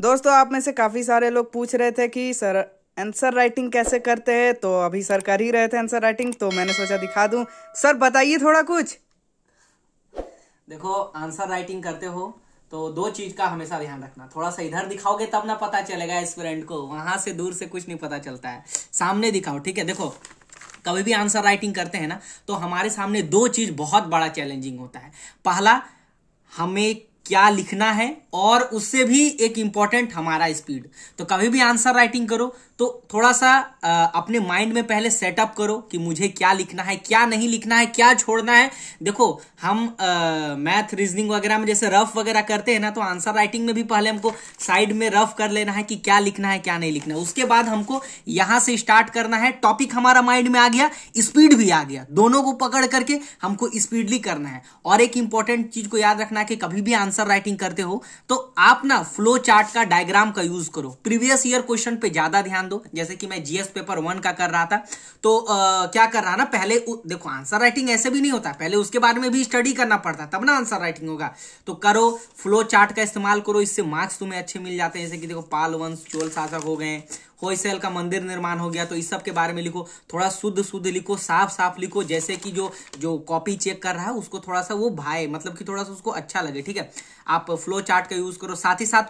दोस्तों आप में से काफ़ी सारे लोग पूछ रहे थे कि सर आंसर राइटिंग कैसे करते हैं तो अभी सर कर ही रहे थे आंसर राइटिंग तो मैंने सोचा दिखा दूं सर बताइए थोड़ा कुछ देखो आंसर राइटिंग करते हो तो दो चीज का हमेशा ध्यान रखना थोड़ा सा इधर दिखाओगे तब ना पता चलेगा स्टूडेंट को वहां से दूर से कुछ नहीं पता चलता है सामने दिखाओ ठीक है देखो कभी भी आंसर राइटिंग करते हैं ना तो हमारे सामने दो चीज बहुत बड़ा चैलेंजिंग होता है पहला हमें क्या लिखना है और उससे भी एक इंपॉर्टेंट हमारा स्पीड तो कभी भी आंसर राइटिंग करो तो थोड़ा सा आ, अपने माइंड में पहले सेटअप करो कि मुझे क्या लिखना है क्या नहीं लिखना है क्या छोड़ना है देखो हम मैथ रीजनिंग वगैरह में जैसे रफ वगैरह करते हैं ना तो आंसर राइटिंग में भी पहले हमको साइड में रफ कर लेना है कि क्या लिखना है क्या नहीं लिखना है उसके बाद हमको यहां से स्टार्ट करना है टॉपिक हमारा माइंड में आ गया स्पीड भी आ गया दोनों को पकड़ करके हमको स्पीडली करना है और एक इंपॉर्टेंट चीज को याद रखना है कि कभी भी आंसर आंसर राइटिंग करते हो तो आप ना फ्लो चार्ट का डायग्राम का यूज करो प्रीवियस ईयर क्वेश्चन पे ज्यादा ध्यान दो जैसे कि मैं जीएस पेपर वन का कर रहा था तो आ, क्या कर रहा ना पहले उ, देखो आंसर राइटिंग ऐसे भी नहीं होता पहले उसके बारे में भी स्टडी करना पड़ता तब ना आंसर राइटिंग होगा तो करो फ्लो चार्ट का इस्तेमाल करो इससे मार्क्स तुम्हें अच्छे मिल जाते हैं जैसे कि देखो पाल वंश चोल शासक हो गए होइसेल का मंदिर निर्माण हो गया तो इस सब के बारे में लिखो थोड़ा शुद्ध शुद्ध लिखो साफ साफ लिखो जैसे कि जो जो कॉपी चेक कर रहा है उसको थोड़ा सा वो भाए मतलब कि थोड़ा सा उसको अच्छा लगे ठीक है आप फ्लो चार्ट का यूज करो साथ ही साथ